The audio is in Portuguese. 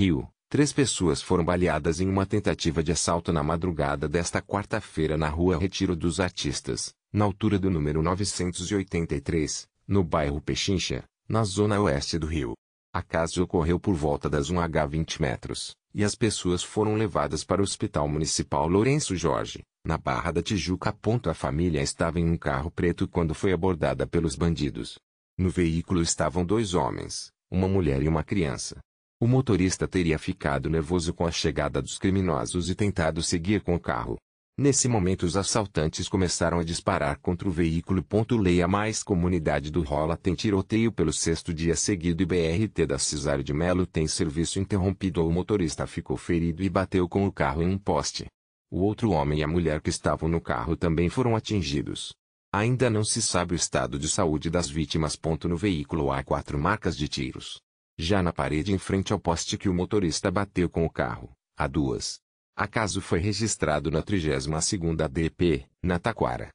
Rio, três pessoas foram baleadas em uma tentativa de assalto na madrugada desta quarta-feira na rua Retiro dos Artistas, na altura do número 983, no bairro Pechincha, na zona oeste do Rio. A casa ocorreu por volta das 1h 20 metros, e as pessoas foram levadas para o Hospital Municipal Lourenço Jorge, na Barra da Tijuca. A família estava em um carro preto quando foi abordada pelos bandidos. No veículo estavam dois homens, uma mulher e uma criança. O motorista teria ficado nervoso com a chegada dos criminosos e tentado seguir com o carro. Nesse momento os assaltantes começaram a disparar contra o veículo. Leia mais comunidade do Rola tem tiroteio pelo sexto dia seguido e BRT da Cesário de Melo tem serviço interrompido. O motorista ficou ferido e bateu com o carro em um poste. O outro homem e a mulher que estavam no carro também foram atingidos. Ainda não se sabe o estado de saúde das vítimas. No veículo há quatro marcas de tiros. Já na parede em frente ao poste que o motorista bateu com o carro, a duas. Acaso foi registrado na 32ª DP, na Taquara.